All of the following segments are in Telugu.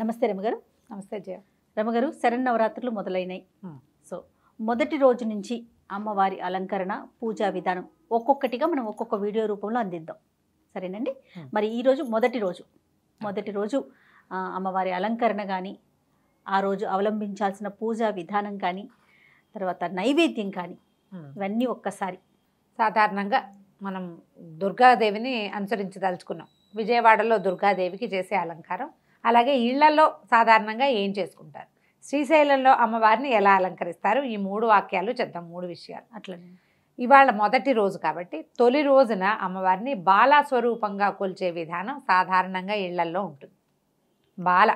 నమస్తే రమగారు నమస్తే జయ రమగారు నవరాత్రులు మొదలైనాయి సో మొదటి రోజు నుంచి అమ్మవారి అలంకరణ పూజా విధానం ఒక్కొక్కటిగా మనం ఒక్కొక్క వీడియో రూపంలో అందిద్దాం సరేనండి మరి ఈరోజు మొదటి రోజు మొదటి రోజు అమ్మవారి అలంకరణ కానీ ఆ రోజు అవలంబించాల్సిన పూజా విధానం కానీ తర్వాత నైవేద్యం కానీ ఇవన్నీ ఒక్కసారి సాధారణంగా మనం దుర్గాదేవిని అనుసరించదలుచుకున్నాం విజయవాడలో దుర్గాదేవికి చేసే అలంకారం అలాగే ఇళ్లలో సాధారణంగా ఏం చేసుకుంటారు శ్రీశైలంలో అమ్మవారిని ఎలా అలంకరిస్తారు ఈ మూడు వాక్యాలు చెప్తాం మూడు విషయాలు అట్లనే ఇవాళ మొదటి రోజు కాబట్టి తొలి రోజున అమ్మవారిని బాల స్వరూపంగా కొలిచే విధానం సాధారణంగా ఇళ్లల్లో ఉంటుంది బాల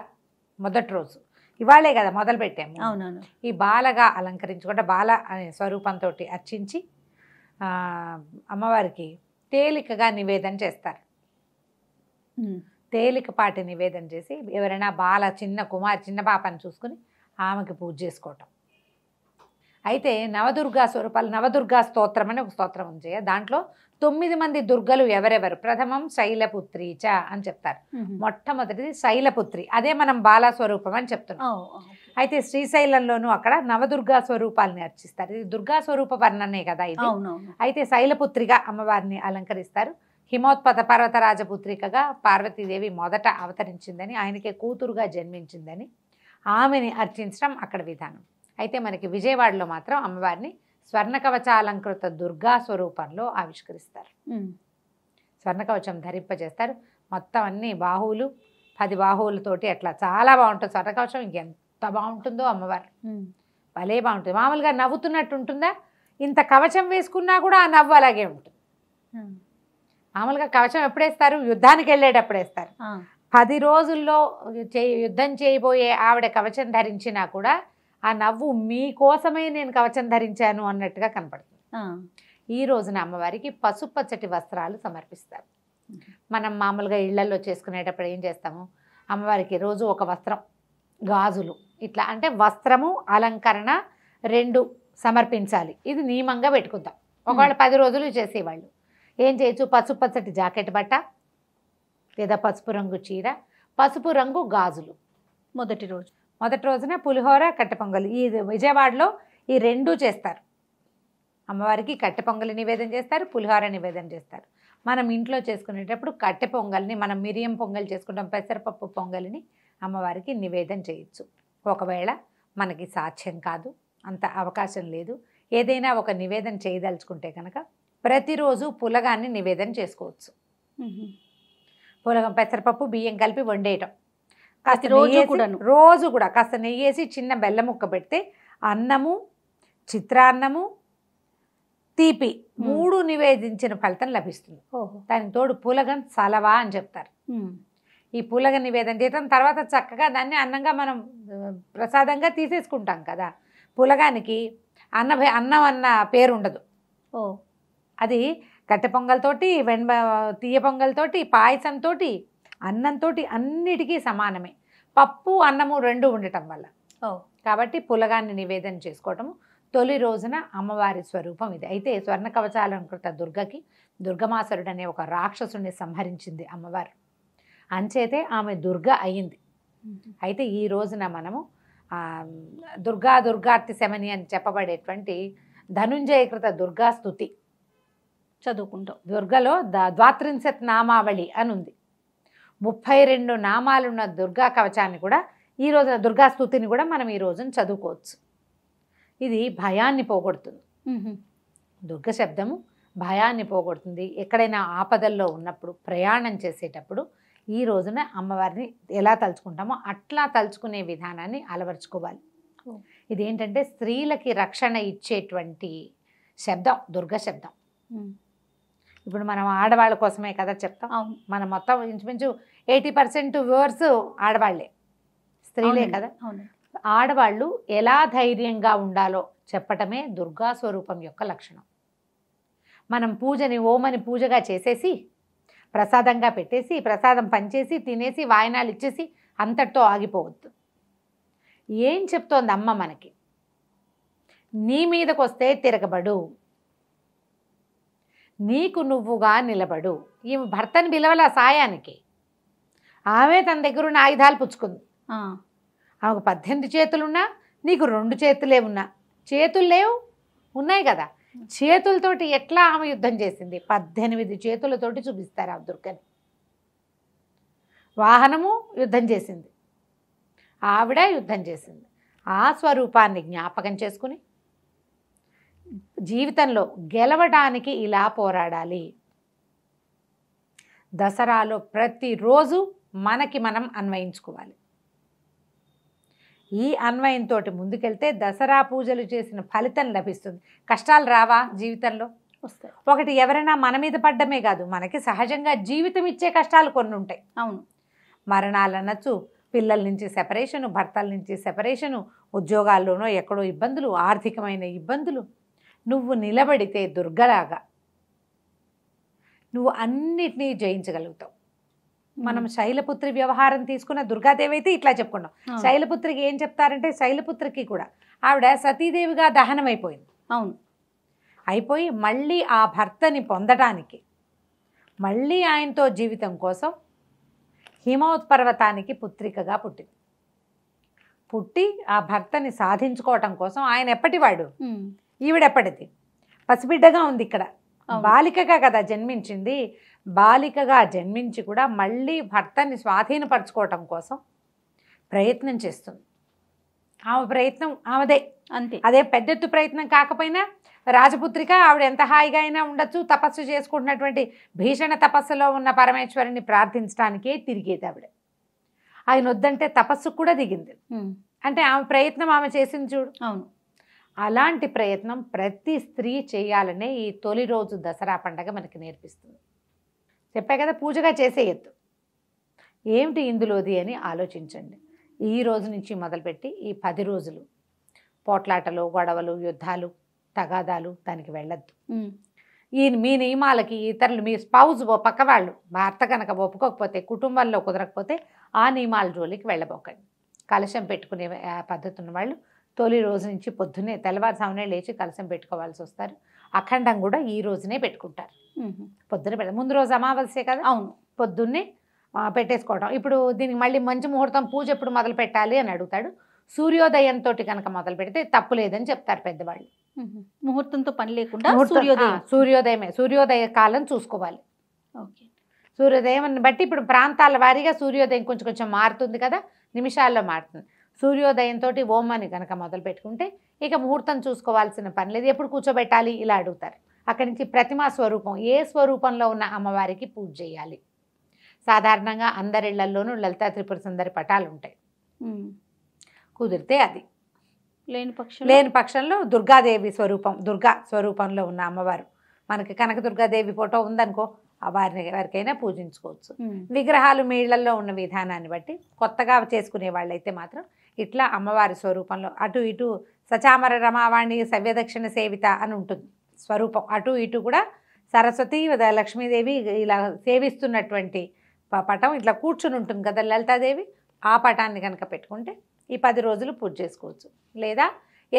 మొదటి రోజు ఇవాళే కదా మొదలు పెట్టాము అవునవును ఈ బాలగా అలంకరించుకుంటే బాల అనే స్వరూపంతో అర్చించి అమ్మవారికి తేలికగా నివేదన చేస్తారు తేలికపాటి నివేదన చేసి ఎవరైనా బాల చిన్న కుమార్ చిన్న పాపని చూసుకుని ఆమెకి పూజ చేసుకోవటం అయితే నవదుర్గా స్వరూపాలు నవదుర్గా స్తోత్రం అని ఒక స్తోత్రం ఉంది దాంట్లో తొమ్మిది మంది దుర్గలు ఎవరెవరు ప్రథమం శైలపుత్రి చ అని చెప్తారు మొట్టమొదటిది శైలపుత్రి అదే మనం బాల స్వరూపం అని చెప్తున్నాం అయితే శ్రీశైలంలోనూ అక్కడ నవదుర్గా స్వరూపాలని అర్చిస్తారు ఇది దుర్గా స్వరూప వర్ణనే కదా ఇది అయితే శైలపుత్రిగా అమ్మవారిని అలంకరిస్తారు హిమోత్పత పర్వత రాజపుత్రికగా పార్వతీదేవి మొదట అవతరించిందని ఆయనకే కూతురుగా జన్మించిందని ఆమెని అర్చించడం అక్కడ విధానం అయితే మనకి విజయవాడలో మాత్రం అమ్మవారిని స్వర్ణకవచాలంకృత దుర్గా స్వరూపంలో ఆవిష్కరిస్తారు స్వర్ణకవచం ధరింపజేస్తారు మొత్తం అన్ని బాహువులు పది బాహువులతోటి అట్లా చాలా బాగుంటుంది స్వర్ణకవచం ఎంత బాగుంటుందో అమ్మవారు భలే బాగుంటుంది మామూలుగా నవ్వుతున్నట్టు ఉంటుందా ఇంత కవచం వేసుకున్నా కూడా ఆ నవ్వు అలాగే ఉంటుంది మామూలుగా కవచం ఎప్పుడేస్తారు యుద్ధానికి వెళ్ళేటప్పుడు వేస్తారు పది రోజుల్లో యుద్ధం చేయబోయే ఆవిడ కవచం ధరించినా కూడా ఆ నవ్వు మీకోసమే నేను కవచం ధరించాను అన్నట్టుగా కనపడుతుంది ఈ రోజున అమ్మవారికి పసుపచ్చటి వస్త్రాలు సమర్పిస్తారు మనం మామూలుగా ఇళ్లలో చేసుకునేటప్పుడు ఏం చేస్తాము అమ్మవారికి రోజు ఒక వస్త్రం గాజులు ఇట్లా అంటే వస్త్రము అలంకరణ రెండు సమర్పించాలి ఇది నియమంగా పెట్టుకుందాం ఒకవేళ పది రోజులు చేసేవాళ్ళు ఏం చేయొచ్చు పసుపు పచ్చటి జాకెట్ బట్ట లేదా పసుపు రంగు చీర పసుపు రంగు గాజులు మొదటి రోజు మొదటి రోజున పులిహోర కట్టె పొంగలి ఈ విజయవాడలో ఈ రెండూ చేస్తారు అమ్మవారికి కట్టె పొంగలి నివేదన చేస్తారు పులిహోర నివేదన చేస్తారు మనం ఇంట్లో చేసుకునేటప్పుడు కట్టె పొంగల్ని మనం మిరియం పొంగల్ చేసుకుంటాం పెసరపప్పు పొంగలిని అమ్మవారికి నివేదన చేయొచ్చు ఒకవేళ మనకి సాధ్యం కాదు అంత అవకాశం లేదు ఏదైనా ఒక నివేదన చేయదలుచుకుంటే కనుక ప్రతిరోజు పులగాన్ని నివేదన చేసుకోవచ్చు పులగం పెసరపప్పు బియ్యం కలిపి వండేయటం కాస్త రోజు కూడా రోజు కూడా కాస్త నెయ్యేసి చిన్న బెల్లం ముక్క పెడితే అన్నము చిత్రాన్నము తీపి మూడు నివేదించిన ఫలితం లభిస్తుంది దానికి తోడు పులగం సలవా అని చెప్తారు ఈ పులగ నివేదన చేయటం తర్వాత చక్కగా దాన్ని అన్నంగా మనం ప్రసాదంగా తీసేసుకుంటాం కదా పులగానికి అన్న అన్నం అన్న పేరు ఉండదు అది గట్టె పొంగల్తోటి వెంబ తీయ పొంగల్తోటి పాయసంతో అన్నంతో అన్నిటికీ సమానమే పప్పు అన్నము రెండు ఉండటం వల్ల కాబట్టి పులగాన్ని నివేదన చేసుకోవటము తొలి రోజున అమ్మవారి స్వరూపం ఇది అయితే స్వర్ణ కవచాలంకృత దుర్గకి దుర్గమాసరుడు అనే ఒక రాక్షసుని సంహరించింది అమ్మవారు అంచేతే ఆమె దుర్గ అయింది అయితే ఈ రోజున మనము దుర్గా దుర్గార్తి శమని అని చెప్పబడేటువంటి ధనుంజయకృత దుర్గా స్థుతి చదువుకుంటాం దుర్గలో ద ద్వాత్రింశత్ నామావళి అని ఉంది ముప్పై రెండు నామాలున్న దుర్గా కవచాన్ని కూడా ఈ రోజున దుర్గా స్థుతిని కూడా మనం ఈ రోజున చదువుకోవచ్చు ఇది భయాన్ని పోగొడుతుంది దుర్గ శబ్దము భయాన్ని పోగొడుతుంది ఎక్కడైనా ఆపదల్లో ఉన్నప్పుడు ప్రయాణం చేసేటప్పుడు ఈ రోజున అమ్మవారిని ఎలా తలుచుకుంటామో అట్లా తలుచుకునే విధానాన్ని అలవర్చుకోవాలి ఇదేంటంటే స్త్రీలకి రక్షణ ఇచ్చేటువంటి శబ్దం దుర్గ శబ్దం ఇప్పుడు మనం ఆడవాళ్ళ కోసమే కదా చెప్తాం మనం మొత్తం ఇంచుమించు ఎయిటీ పర్సెంట్ వ్యూవర్స్ ఆడవాళ్లే స్త్రీలే కదా ఆడవాళ్ళు ఎలా ధైర్యంగా ఉండాలో చెప్పటమే దుర్గా స్వరూపం యొక్క లక్షణం మనం పూజని ఓమని పూజగా చేసేసి ప్రసాదంగా పెట్టేసి ప్రసాదం పనిచేసి తినేసి వాయనాలు ఇచ్చేసి అంతటితో ఆగిపోవద్దు ఏం చెప్తోంది అమ్మ మనకి నీ మీదకొస్తే తిరగబడు నీకు నువ్వుగా నిలబడు ఈమె భర్తని పిలవల సాయానికి ఆమె తన దగ్గర ఉన్న ఆయుధాలు పుచ్చుకుంది ఆమెకు పద్దెనిమిది చేతులున్నా నీకు రెండు చేతులే ఉన్నా చేతులు లేవు ఉన్నాయి కదా చేతులతోటి ఎట్లా ఆమె యుద్ధం చేసింది పద్దెనిమిది చేతులతోటి చూపిస్తారు ఆ దుర్గని వాహనము యుద్ధం చేసింది ఆవిడ యుద్ధం చేసింది ఆ స్వరూపాన్ని జ్ఞాపకం చేసుకుని జీవితంలో గెలవడానికి ఇలా పోరాడాలి దసరాలో ప్రతిరోజు మనకి మనం అన్వయించుకోవాలి ఈ అన్వయంతో ముందుకెళ్తే దసరా పూజలు చేసిన ఫలితం లభిస్తుంది కష్టాలు రావా జీవితంలో ఒకటి ఎవరైనా మన మీద పడ్డమే కాదు మనకి సహజంగా జీవితం ఇచ్చే కష్టాలు కొన్ని ఉంటాయి అవును మరణాలు అనొచ్చు పిల్లల నుంచి సెపరేషను భర్తల నుంచి సెపరేషను ఉద్యోగాల్లోనో ఎక్కడో ఇబ్బందులు ఆర్థికమైన ఇబ్బందులు నువ్వు నిలబడితే దుర్గలాగా నువ్వు అన్నిటినీ జయించగలుగుతావు మనం శైలపుత్రి వ్యవహారం తీసుకున్న దుర్గాదేవి అయితే ఇట్లా చెప్పుకున్నాం శైలపుత్రికి ఏం చెప్తారంటే శైలపుత్రికి కూడా ఆవిడ సతీదేవిగా దహనం అయిపోయింది అవును అయిపోయి మళ్ళీ ఆ భర్తని పొందటానికి మళ్ళీ ఆయనతో జీవితం కోసం హిమోత్పర్వతానికి పుత్రికగా పుట్టింది పుట్టి ఆ భర్తని సాధించుకోవటం కోసం ఆయన ఎప్పటివాడు ఈవిడెప్పటిది పసిబిడ్డగా ఉంది ఇక్కడ బాలికగా కదా జన్మించింది బాలికగా జన్మించి కూడా మళ్ళీ భర్తని స్వాధీనపరచుకోవటం కోసం ప్రయత్నం చేస్తుంది ఆమె ప్రయత్నం ఆమెదే అంతే అదే పెద్దెత్తు ప్రయత్నం కాకపోయినా రాజపుత్రిక ఆవిడ ఎంత హాయిగా అయినా ఉండొచ్చు తపస్సు చేసుకుంటున్నటువంటి భీషణ తపస్సులో ఉన్న పరమేశ్వరిని ప్రార్థించడానికే తిరిగేది ఆవిడ ఆయన వద్దంటే తపస్సు కూడా దిగింది అంటే ఆమె ప్రయత్నం ఆమె చేసింది చూడు అవును అలాంటి ప్రయత్నం ప్రతి స్త్రీ చేయాలనే ఈ తొలి రోజు దసరా పండగ మనకి నేర్పిస్తుంది చెప్పే కదా పూజగా చేసేయద్దు ఏమిటి ఇందులోది అని ఆలోచించండి ఈ రోజు నుంచి మొదలుపెట్టి ఈ పది రోజులు పోట్లాటలు గొడవలు యుద్ధాలు తగాదాలు దానికి వెళ్ళద్దు ఈ మీ నియమాలకి ఇతరులు మీ స్పౌజ్ పక్క వాళ్ళు భర్త కనుక ఒప్పుకోకపోతే కుటుంబంలో కుదరకపోతే ఆ నియమాల జోలికి వెళ్ళబోకండి కలశం పెట్టుకునే పద్ధతి ఉన్న వాళ్ళు తొలి రోజు నుంచి తెల్లవారు తెల్లవారుసామునే లేచి కలసం పెట్టుకోవాల్సి వస్తారు అఖండం కూడా ఈ రోజునే పెట్టుకుంటారు పొద్దున్నే పెట్ట ముందు రోజు అమావాస్యే కదా అవును పొద్దున్నే పెట్టేసుకోవటం ఇప్పుడు దీనికి మళ్ళీ మంచి ముహూర్తం పూజ ఎప్పుడు మొదలు పెట్టాలి అని అడుగుతాడు సూర్యోదయంతో కనుక మొదలు పెడితే తప్పు లేదని చెప్తారు పెద్దవాళ్ళు ముహూర్తంతో పని లేకుండా సూర్యోదయం సూర్యోదయమే సూర్యోదయ కాలం చూసుకోవాలి ఓకే సూర్యోదయం బట్టి ఇప్పుడు ప్రాంతాల వారీగా సూర్యోదయం కొంచెం కొంచెం మారుతుంది కదా నిమిషాల్లో మారుతుంది సూర్యోదయంతో ఓం అని కనుక మొదలు పెట్టుకుంటే ఇక ముహూర్తం చూసుకోవాల్సిన పని లేదు ఎప్పుడు కూర్చోబెట్టాలి ఇలా అడుగుతారు అక్కడి నుంచి ప్రతిమా స్వరూపం ఏ స్వరూపంలో ఉన్న అమ్మవారికి పూజ చేయాలి సాధారణంగా అందరిళ్లల్లోనూ లలితా త్రిపుర సుందరి పటాలు ఉంటాయి కుదిరితే అది లేని పక్షం లేని పక్షంలో దుర్గాదేవి స్వరూపం దుర్గా స్వరూపంలో ఉన్న అమ్మవారు మనకి కనకదుర్గాదేవి ఫోటో ఉందనుకో ఆ వారిని ఎవరికైనా పూజించుకోవచ్చు విగ్రహాలు మీళ్లలో ఉన్న విధానాన్ని బట్టి కొత్తగా చేసుకునే వాళ్ళైతే మాత్రం ఇట్లా అమ్మవారి స్వరూపంలో అటు ఇటు సచామర రమావాణి సవ్యదక్షిణ సేవిత అని ఉంటుంది స్వరూపం అటు ఇటు కూడా సరస్వతి లక్ష్మీదేవి ఇలా సేవిస్తున్నటువంటి పటం ఇట్లా కూర్చుని ఉంటుంది కదా లలితాదేవి ఆ పటాన్ని కనుక పెట్టుకుంటే ఈ పది రోజులు పూజ చేసుకోవచ్చు లేదా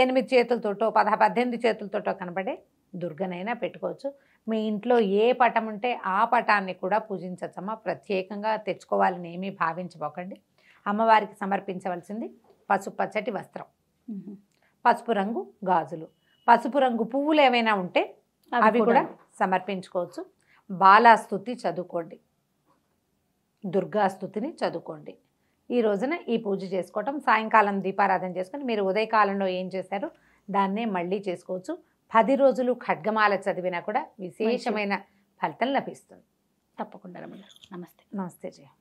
ఎనిమిది చేతులతోటో పద పద్దెనిమిది చేతులతోటో కనబడే దుర్గనైనా పెట్టుకోవచ్చు మీ ఇంట్లో ఏ పటం ఉంటే ఆ పటాన్ని కూడా పూజించచ్చమ్మా ప్రత్యేకంగా తెచ్చుకోవాలని ఏమీ భావించబోకండి అమ్మవారికి సమర్పించవలసింది పసుపు పచ్చటి వస్త్రం పసుపు రంగు గాజులు పసుపు రంగు పువ్వులు ఏమైనా ఉంటే అవి కూడా సమర్పించుకోవచ్చు బాలాస్తుతి చదువుకోండి దుర్గాస్తుతిని చదువుకోండి ఈ రోజున ఈ పూజ చేసుకోవటం సాయంకాలం దీపారాధన చేసుకొని మీరు ఉదయకాలంలో ఏం చేశారో దాన్నే మళ్ళీ చేసుకోవచ్చు పది రోజులు ఖడ్గమాల చదివినా కూడా విశేషమైన ఫలితం లభిస్తుంది తప్పకుండా రమణ నమస్తే నమస్తే జయ